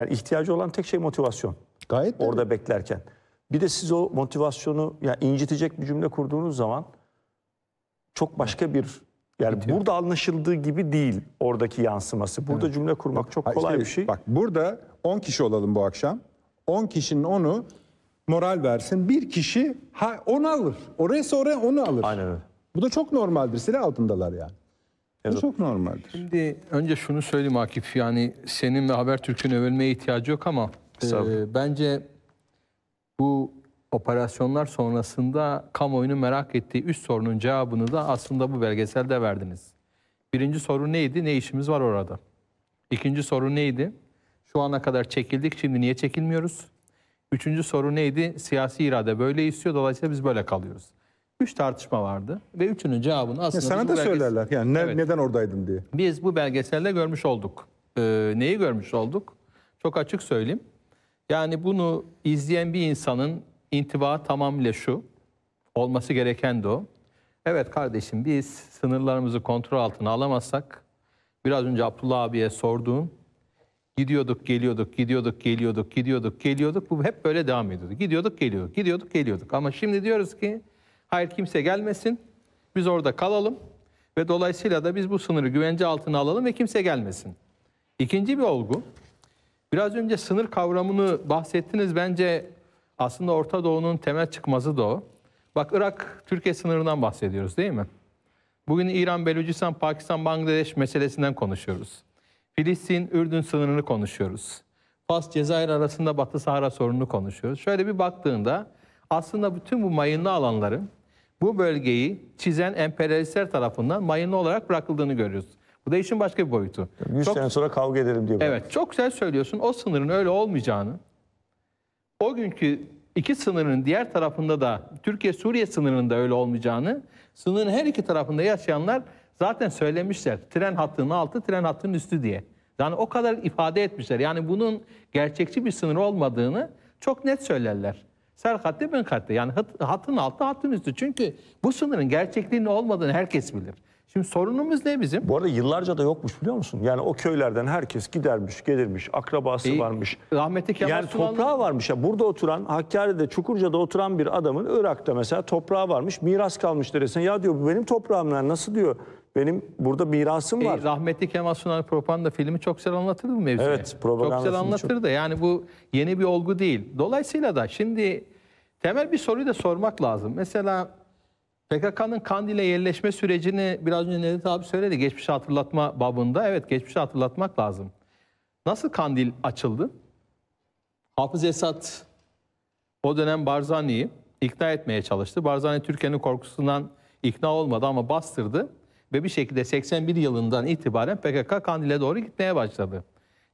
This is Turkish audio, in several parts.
Yani ihtiyacı olan tek şey motivasyon. Gayet Orada tabii. beklerken. Bir de siz o motivasyonu yani incitecek bir cümle kurduğunuz zaman çok başka bir yani Bitiyor. burada anlaşıldığı gibi değil oradaki yansıması. Burada evet. cümle kurmak çok kolay işte, bir şey. Bak burada 10 kişi olalım bu akşam. 10 kişinin onu moral versin. Bir kişi ha, onu alır. Oraya sonra onu alır. Aynen öyle. Bu da çok normaldir. Silah altındalar yani. Evet. Bu çok normaldir. Şimdi önce şunu söyleyeyim Akif. Yani senin ve Habertürk'ün övülmeye ihtiyacı yok ama e, bence bu operasyonlar sonrasında kamuoyunun merak ettiği üst sorunun cevabını da aslında bu belgeselde verdiniz. Birinci soru neydi? Ne işimiz var orada? İkinci soru neydi? Şu ana kadar çekildik, şimdi niye çekilmiyoruz? Üçüncü soru neydi? Siyasi irade böyle istiyor, dolayısıyla biz böyle kalıyoruz üç tartışma vardı ve üçünün cevabını aslında... Ya sana da söylerler yani ne, evet. neden oradaydın diye. Biz bu belgeselde görmüş olduk. Ee, neyi görmüş olduk? Çok açık söyleyeyim. Yani bunu izleyen bir insanın intiba tamamıyla şu. Olması gereken de o. Evet kardeşim biz sınırlarımızı kontrol altına alamazsak biraz önce Abdullah abiye sorduğum gidiyorduk geliyorduk gidiyorduk geliyorduk gidiyorduk geliyorduk bu hep böyle devam ediyordu. Gidiyorduk geliyorduk gidiyorduk geliyorduk ama şimdi diyoruz ki Hayır kimse gelmesin. Biz orada kalalım ve dolayısıyla da biz bu sınırı güvence altına alalım ve kimse gelmesin. İkinci bir olgu. Biraz önce sınır kavramını bahsettiniz. Bence aslında Orta Doğu'nun temel çıkmazı da o. Bak Irak-Türkiye sınırından bahsediyoruz değil mi? Bugün İran, Belucistan, Pakistan, Bangladeş meselesinden konuşuyoruz. Filistin, Ürdün sınırını konuşuyoruz. Fas, Cezayir arasında Batı Sahara sorununu konuşuyoruz. Şöyle bir baktığında aslında bütün bu mayınlı alanları bu bölgeyi çizen emperyalistler tarafından mayınlı olarak bırakıldığını görüyoruz. Bu da işin başka bir boyutu. 100 çok, sene sonra kavga edelim diye. Evet, çok güzel söylüyorsun. O sınırın öyle olmayacağını, o günkü iki sınırın diğer tarafında da Türkiye-Suriye sınırının da öyle olmayacağını, sınırın her iki tarafında yaşayanlar zaten söylemişler. Tren hattının altı, tren hattının üstü diye. Yani o kadar ifade etmişler. Yani bunun gerçekçi bir sınır olmadığını çok net söylerler. Sel hattı ben hattı. Yani hatın altı hatın üstü. Çünkü bu sınırın gerçekliğinin olmadığını herkes bilir. Şimdi sorunumuz ne bizim? Bu arada yıllarca da yokmuş biliyor musun? Yani o köylerden herkes gidermiş, gelirmiş, akrabası e, varmış. Rahmetli Kemal Yani Sunal... toprağı varmış. Ya. Burada oturan, Hakkari'de, Çukurca'da oturan bir adamın Irak'ta mesela toprağı varmış. Miras kalmış deresine. Ya diyor bu benim toprağım lan nasıl diyor. Benim burada mirasım e, var. Rahmetli Kemal Sunal propaganda filmi çok güzel anlatırdı bu mevzuyu. Evet propaganda Çok güzel anlatırdı. Çok... Yani bu yeni bir olgu değil. Dolayısıyla da şimdi temel bir soruyu da sormak lazım. Mesela PKK'nın Kandil'e yerleşme sürecini biraz önce Nedet abi söyledi. Geçmişi hatırlatma babında. Evet geçmişi hatırlatmak lazım. Nasıl Kandil açıldı? Hafız Esat o dönem Barzani'yi ikna etmeye çalıştı. Barzani Türkiye'nin korkusundan ikna olmadı ama bastırdı ve bir şekilde 81 yılından itibaren PKK Kandil'e doğru gitmeye başladı.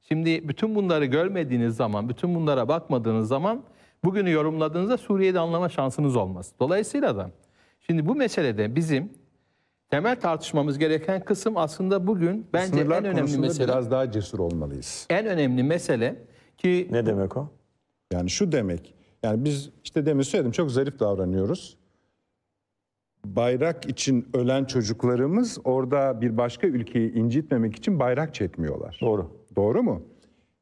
Şimdi bütün bunları görmediğiniz zaman, bütün bunlara bakmadığınız zaman bugünü yorumladığınızda Suriye'de anlama şansınız olmaz. Dolayısıyla da şimdi bu meselede bizim temel tartışmamız gereken kısım aslında bugün bence Sınırlar en önemli mesele. biraz daha cesur olmalıyız. En önemli mesele ki... Ne demek o? Yani şu demek. Yani biz işte demin söyledim çok zarif davranıyoruz bayrak için ölen çocuklarımız orada bir başka ülkeyi incitmemek için bayrak çekmiyorlar. Doğru. Doğru mu?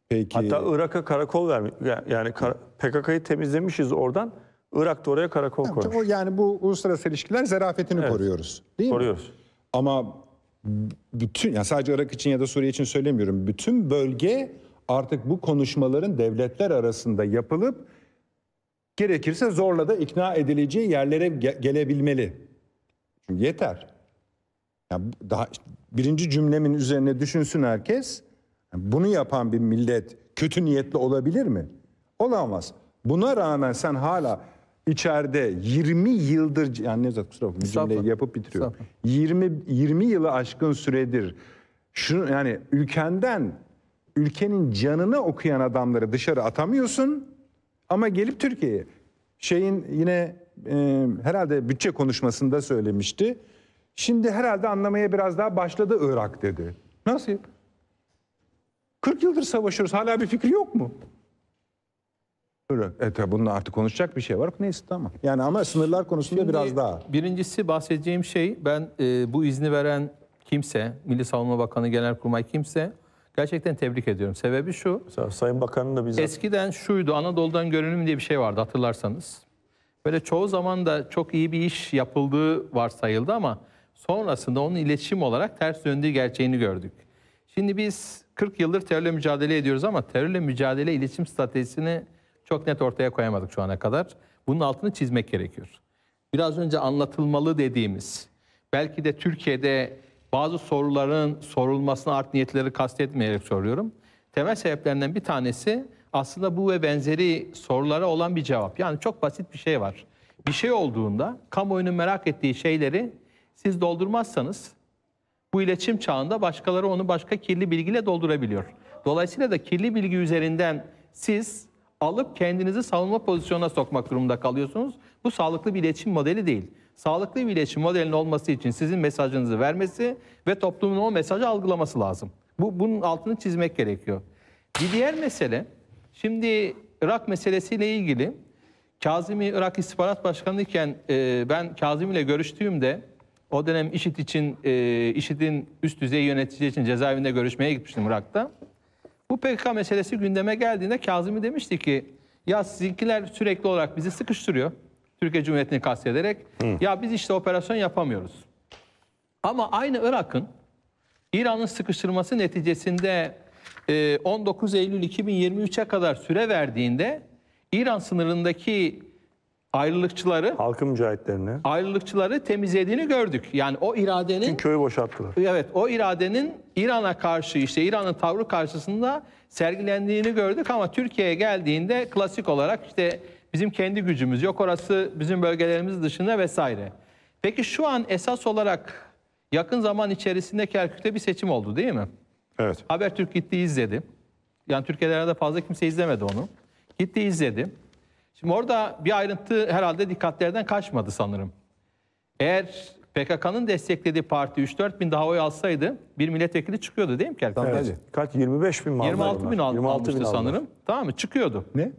Peki. Hatta Irak'a karakol vermiş. Yani PKK'yı temizlemişiz oradan. Irak'ta oraya karakol yani, koymuş. Yani bu uluslararası ilişkiler zarafetini evet. koruyoruz. Değil koruyoruz. mi? Koruyoruz. Ama bütün yani sadece Irak için ya da Suriye için söylemiyorum. Bütün bölge artık bu konuşmaların devletler arasında yapılıp gerekirse zorla da ikna edileceği yerlere gelebilmeli. Yeter. Ya daha birinci cümlemin üzerine düşünsün herkes. bunu yapan bir millet kötü niyetli olabilir mi? Olamaz. Buna rağmen sen hala içeride 20 yıldır yani ne kusura bakma cümleyi yapıp bitiriyorum. 20 20 yılı aşkın süredir şunu yani ülkenden ülkenin canını okuyan adamları dışarı atamıyorsun ama gelip Türkiye'ye şeyin yine e, herhalde bütçe konuşmasında söylemişti. Şimdi herhalde anlamaya biraz daha başladı Irak dedi. Nasıl? 40 yıldır savaşıyoruz hala bir fikri yok mu? Evet, E bununla artık konuşacak bir şey var. Neyse tamam. Yani ama sınırlar konusunda Şimdi, biraz daha. Birincisi bahsedeceğim şey ben e, bu izni veren kimse, Milli Savunma Bakanı Genelkurmay kimse gerçekten tebrik ediyorum. Sebebi şu. Sayın Bakan'ın da bize... Eskiden şuydu Anadolu'dan görünüm diye bir şey vardı hatırlarsanız. Böyle çoğu zaman da çok iyi bir iş yapıldığı varsayıldı ama sonrasında onun iletişim olarak ters döndüğü gerçeğini gördük. Şimdi biz 40 yıldır terörle mücadele ediyoruz ama terörle mücadele iletişim stratejisini çok net ortaya koyamadık şu ana kadar. Bunun altını çizmek gerekiyor. Biraz önce anlatılmalı dediğimiz, belki de Türkiye'de bazı soruların sorulmasına art niyetleri kastetmeyerek soruyorum. Temel sebeplerinden bir tanesi aslında bu ve benzeri sorulara olan bir cevap. Yani çok basit bir şey var. Bir şey olduğunda kamuoyunun merak ettiği şeyleri siz doldurmazsanız bu iletişim çağında başkaları onu başka kirli bilgiyle doldurabiliyor. Dolayısıyla da kirli bilgi üzerinden siz alıp kendinizi savunma pozisyonuna sokmak durumunda kalıyorsunuz. Bu sağlıklı bir iletişim modeli değil. Sağlıklı bir iletişim modelinin olması için sizin mesajınızı vermesi ve toplumun o mesajı algılaması lazım. Bu bunun altını çizmek gerekiyor. Bir diğer mesele Şimdi Irak meselesiyle ilgili Kazimi Irak İstihbarat Başkanı iken e, ben Kazimi ile görüştüğümde o dönem IŞİD için, e, IŞİD'in üst düzey yönetici için cezaevinde görüşmeye gitmiştim Irak'ta. Bu PKK meselesi gündeme geldiğinde Kazım'ı demişti ki ya sizinkiler sürekli olarak bizi sıkıştırıyor. Türkiye Cumhuriyeti'ni kastederek. Hı. Ya biz işte operasyon yapamıyoruz. Ama aynı Irak'ın İran'ın sıkıştırması neticesinde 19 ee, Eylül 2023'e kadar süre verdiğinde İran sınırındaki ayrılıkçıları halkın mücahitlerini ayrılıkçıları temizlediğini gördük. Yani o iradenin Çünkü köyü boşalttılar. Evet, o iradenin İran'a karşı işte İran'ın tavrı karşısında sergilendiğini gördük ama Türkiye'ye geldiğinde klasik olarak işte bizim kendi gücümüz yok orası bizim bölgelerimiz dışında vesaire. Peki şu an esas olarak yakın zaman içerisinde Kerkük'te bir seçim oldu değil mi? Evet. Habertürk gitti izledi. Yani Türkiye'de de fazla kimse izlemedi onu. Gitti izledi. Şimdi orada bir ayrıntı herhalde dikkatlerden kaçmadı sanırım. Eğer PKK'nın desteklediği parti 3-4 bin daha oy alsaydı bir milletvekili çıkıyordu değil mi Kerkan? Evet. Kaç? 25 bin mi 26 bin aldı 26 bin sanırım. Aldılar. Tamam mı? Çıkıyordu. Ne?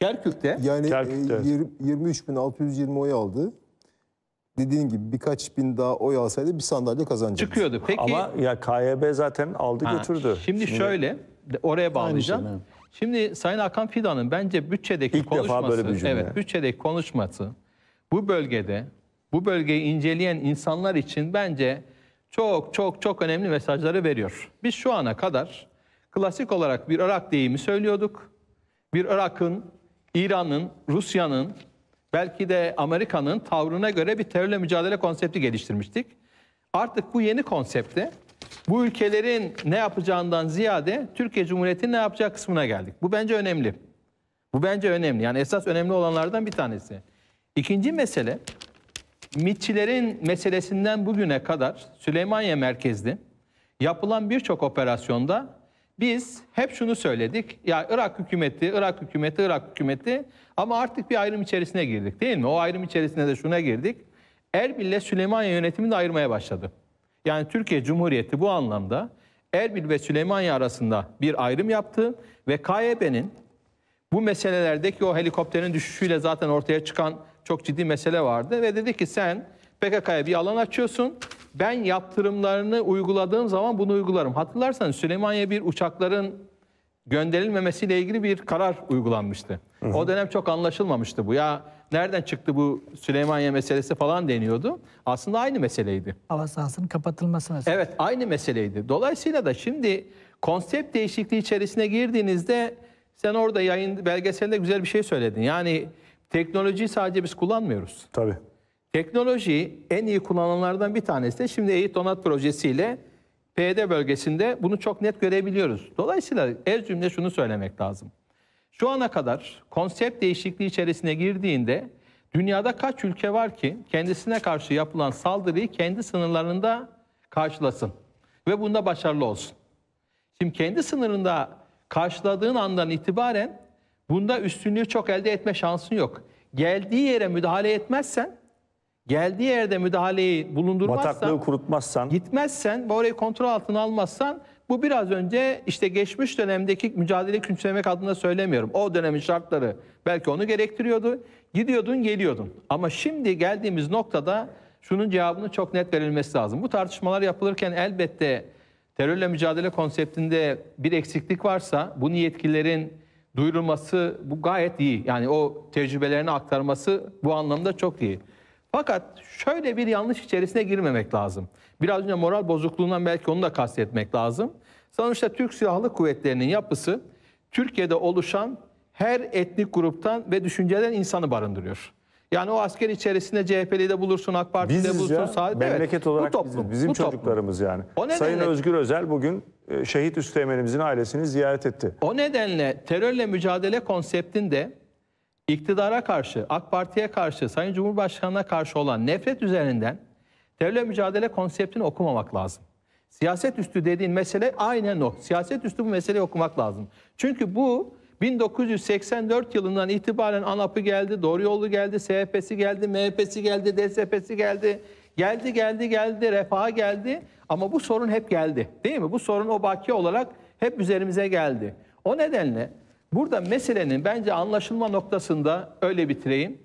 Kerkük'te. Yani e, Kerkük'te. E, 23.620 oy aldı dediğin gibi birkaç bin daha oy alsaydı bir sandalye kazanacaktı. Çıkıyordu. Peki, Ama ya KYB zaten aldı ha, götürdü. Şimdi, şimdi şöyle oraya bağlayacağım. Şey, şimdi Sayın Hakan Fidan'ın bence bütçedeki İlk konuşması, defa böyle bir cümle. evet bütçedeki konuşması bu bölgede bu bölgeyi inceleyen insanlar için bence çok çok çok önemli mesajları veriyor. Biz şu ana kadar klasik olarak bir Irak deyimi söylüyorduk. Bir Irak'ın, İran'ın, Rusya'nın Belki de Amerika'nın tavrına göre bir terörle mücadele konsepti geliştirmiştik. Artık bu yeni konsepte bu ülkelerin ne yapacağından ziyade Türkiye Cumhuriyeti'nin ne yapacağı kısmına geldik. Bu bence önemli. Bu bence önemli. Yani esas önemli olanlardan bir tanesi. İkinci mesele MİT'çilerin meselesinden bugüne kadar Süleymaniye merkezli yapılan birçok operasyonda biz hep şunu söyledik. Ya Irak hükümeti, Irak hükümeti, Irak hükümeti ama artık bir ayrım içerisine girdik değil mi? O ayrım içerisine de şuna girdik. Erbil ile Süleymaniye yönetimini de ayırmaya başladı. Yani Türkiye Cumhuriyeti bu anlamda Erbil ve Süleymaniye arasında bir ayrım yaptı ve KYB'nin bu meselelerdeki o helikopterin düşüşüyle zaten ortaya çıkan çok ciddi mesele vardı ve dedi ki sen PKK'ya bir alan açıyorsun ben yaptırımlarını uyguladığım zaman bunu uygularım. Hatırlarsanız Süleymaniye bir uçakların gönderilmemesiyle ilgili bir karar uygulanmıştı. Hı hı. O dönem çok anlaşılmamıştı bu. Ya nereden çıktı bu Süleymaniye meselesi falan deniyordu. Aslında aynı meseleydi. Hava sahasının kapatılması meselesi. Evet aynı meseleydi. Dolayısıyla da şimdi konsept değişikliği içerisine girdiğinizde sen orada yayın belgeselinde güzel bir şey söyledin. Yani teknolojiyi sadece biz kullanmıyoruz. Tabii. Teknolojiyi en iyi kullananlardan bir tanesi de şimdi Eğit Donat projesiyle PD bölgesinde bunu çok net görebiliyoruz. Dolayısıyla ez cümle şunu söylemek lazım. Şu ana kadar konsept değişikliği içerisine girdiğinde dünyada kaç ülke var ki kendisine karşı yapılan saldırıyı kendi sınırlarında karşılasın ve bunda başarılı olsun. Şimdi kendi sınırında karşıladığın andan itibaren bunda üstünlüğü çok elde etme şansın yok. Geldiği yere müdahale etmezsen geldiği yerde müdahaleyi bulundurmazsan, bataklığı kurutmazsan, gitmezsen ve orayı kontrol altına almazsan bu biraz önce işte geçmiş dönemdeki mücadele küçümsemek adına söylemiyorum. O dönemin şartları belki onu gerektiriyordu. Gidiyordun geliyordun. Ama şimdi geldiğimiz noktada şunun cevabını çok net verilmesi lazım. Bu tartışmalar yapılırken elbette terörle mücadele konseptinde bir eksiklik varsa bu yetkililerin duyurulması bu gayet iyi. Yani o tecrübelerini aktarması bu anlamda çok iyi. Fakat şöyle bir yanlış içerisine girmemek lazım. Biraz önce moral bozukluğundan belki onu da kastetmek lazım. Sonuçta Türk Silahlı Kuvvetleri'nin yapısı Türkiye'de oluşan her etnik gruptan ve düşünceden insanı barındırıyor. Yani o asker içerisinde CHP'li de bulursun, AK Parti'de biziz bulursun. Ya, memleket evet, olarak bu toplum, bizim bu çocuklarımız toplum. yani. O Sayın Özgür Özel bugün e, şehit üsteğmenimizin ailesini ziyaret etti. O nedenle terörle mücadele konseptinde iktidara karşı, AK Parti'ye karşı, Sayın Cumhurbaşkanı'na karşı olan nefret üzerinden devlet mücadele konseptini okumamak lazım. Siyaset üstü dediğin mesele aynen o. Siyaset üstü bu meseleyi okumak lazım. Çünkü bu 1984 yılından itibaren ANAP'ı geldi, Doğru Yolu geldi, SHP'si geldi, MHP'si geldi, DSP'si geldi. Geldi, geldi, geldi, refaha geldi. Ama bu sorun hep geldi. Değil mi? Bu sorun o baki olarak hep üzerimize geldi. O nedenle Burada meselenin bence anlaşılma noktasında öyle bitireyim.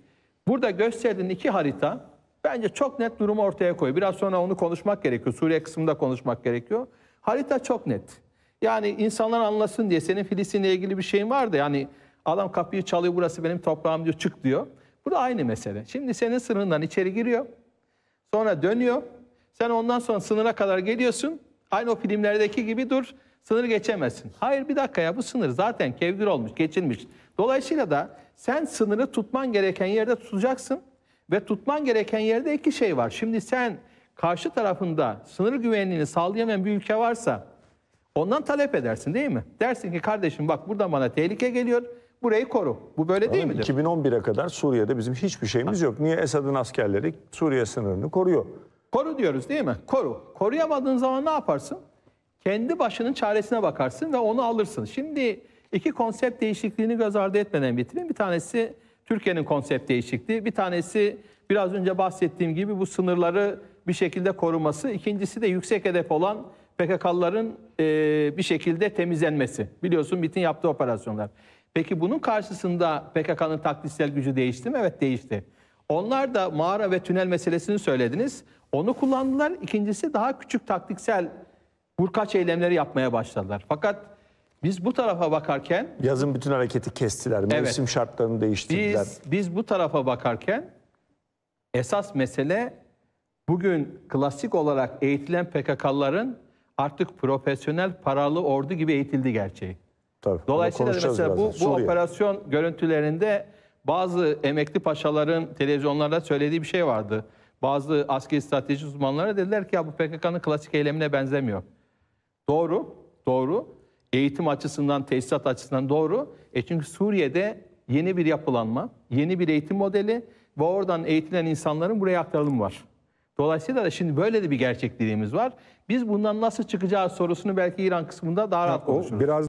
Burada gösterdiğin iki harita bence çok net durumu ortaya koyuyor. Biraz sonra onu konuşmak gerekiyor. Suriye kısmında konuşmak gerekiyor. Harita çok net. Yani insanlar anlasın diye senin Filistin'le ilgili bir şeyin var da yani adam kapıyı çalıyor burası benim toprağım diyor çık diyor. Bu da aynı mesele. Şimdi senin sınırından içeri giriyor. Sonra dönüyor. Sen ondan sonra sınıra kadar geliyorsun. Aynı o filmlerdeki gibi dur sınır geçemezsin. Hayır bir dakika ya bu sınır zaten kevgir olmuş, geçilmiş. Dolayısıyla da sen sınırı tutman gereken yerde tutacaksın ve tutman gereken yerde iki şey var. Şimdi sen karşı tarafında sınır güvenliğini sağlayamayan bir ülke varsa ondan talep edersin değil mi? Dersin ki kardeşim bak buradan bana tehlike geliyor burayı koru. Bu böyle değil mi? 2011'e kadar Suriye'de bizim hiçbir şeyimiz yok. Niye Esad'ın askerleri Suriye sınırını koruyor? Koru diyoruz değil mi? Koru. Koruyamadığın zaman ne yaparsın? kendi başının çaresine bakarsın ve onu alırsın. Şimdi iki konsept değişikliğini göz ardı etmeden bitireyim. Bir tanesi Türkiye'nin konsept değişikliği, bir tanesi biraz önce bahsettiğim gibi bu sınırları bir şekilde koruması. İkincisi de yüksek hedef olan PKK'ların e, bir şekilde temizlenmesi. Biliyorsun MIT'in yaptığı operasyonlar. Peki bunun karşısında PKK'nın taktiksel gücü değişti mi? Evet değişti. Onlar da mağara ve tünel meselesini söylediniz. Onu kullandılar. İkincisi daha küçük taktiksel hurkaç eylemleri yapmaya başladılar. Fakat biz bu tarafa bakarken... Yazın bütün hareketi kestiler, mevsim evet, şartlarını değiştirdiler. Biz, biz bu tarafa bakarken esas mesele bugün klasik olarak eğitilen PKK'ların artık profesyonel paralı ordu gibi eğitildi gerçeği. Tabii, Dolayısıyla mesela bu, bu operasyon görüntülerinde bazı emekli paşaların televizyonlarda söylediği bir şey vardı. Bazı askeri strateji uzmanları dediler ki ya bu PKK'nın klasik eylemine benzemiyor. Doğru, doğru. Eğitim açısından, tesisat açısından doğru. E çünkü Suriye'de yeni bir yapılanma, yeni bir eğitim modeli ve oradan eğitilen insanların buraya aktarılımı var. Dolayısıyla da şimdi böyle de bir gerçekliğimiz var. Biz bundan nasıl çıkacağız sorusunu belki İran kısmında daha rahat konuşuruz. Biraz